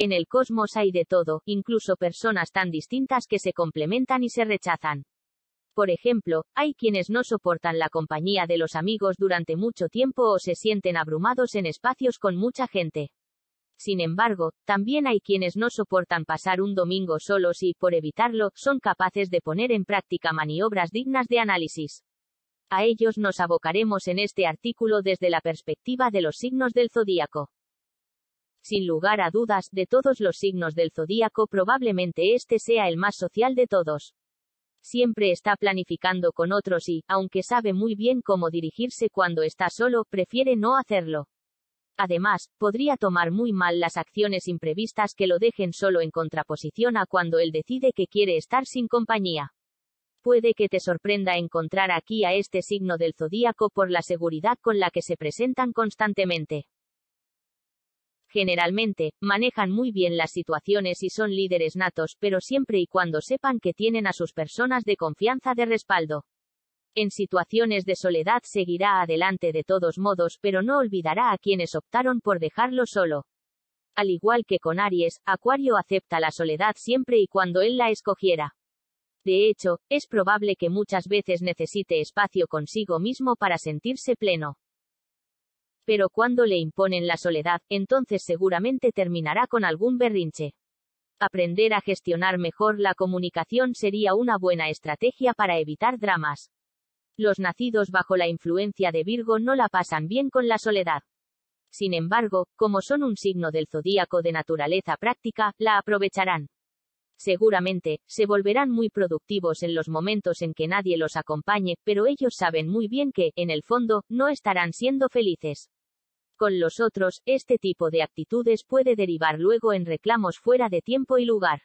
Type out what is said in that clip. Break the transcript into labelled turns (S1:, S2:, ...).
S1: En el cosmos hay de todo, incluso personas tan distintas que se complementan y se rechazan. Por ejemplo, hay quienes no soportan la compañía de los amigos durante mucho tiempo o se sienten abrumados en espacios con mucha gente. Sin embargo, también hay quienes no soportan pasar un domingo solos y, por evitarlo, son capaces de poner en práctica maniobras dignas de análisis. A ellos nos abocaremos en este artículo desde la perspectiva de los signos del zodíaco. Sin lugar a dudas, de todos los signos del zodíaco probablemente este sea el más social de todos. Siempre está planificando con otros y, aunque sabe muy bien cómo dirigirse cuando está solo, prefiere no hacerlo. Además, podría tomar muy mal las acciones imprevistas que lo dejen solo en contraposición a cuando él decide que quiere estar sin compañía. Puede que te sorprenda encontrar aquí a este signo del zodíaco por la seguridad con la que se presentan constantemente. Generalmente, manejan muy bien las situaciones y son líderes natos, pero siempre y cuando sepan que tienen a sus personas de confianza de respaldo. En situaciones de soledad seguirá adelante de todos modos, pero no olvidará a quienes optaron por dejarlo solo. Al igual que con Aries, Acuario acepta la soledad siempre y cuando él la escogiera. De hecho, es probable que muchas veces necesite espacio consigo mismo para sentirse pleno pero cuando le imponen la soledad, entonces seguramente terminará con algún berrinche. Aprender a gestionar mejor la comunicación sería una buena estrategia para evitar dramas. Los nacidos bajo la influencia de Virgo no la pasan bien con la soledad. Sin embargo, como son un signo del zodíaco de naturaleza práctica, la aprovecharán. Seguramente, se volverán muy productivos en los momentos en que nadie los acompañe, pero ellos saben muy bien que, en el fondo, no estarán siendo felices con los otros, este tipo de actitudes puede derivar luego en reclamos fuera de tiempo y lugar.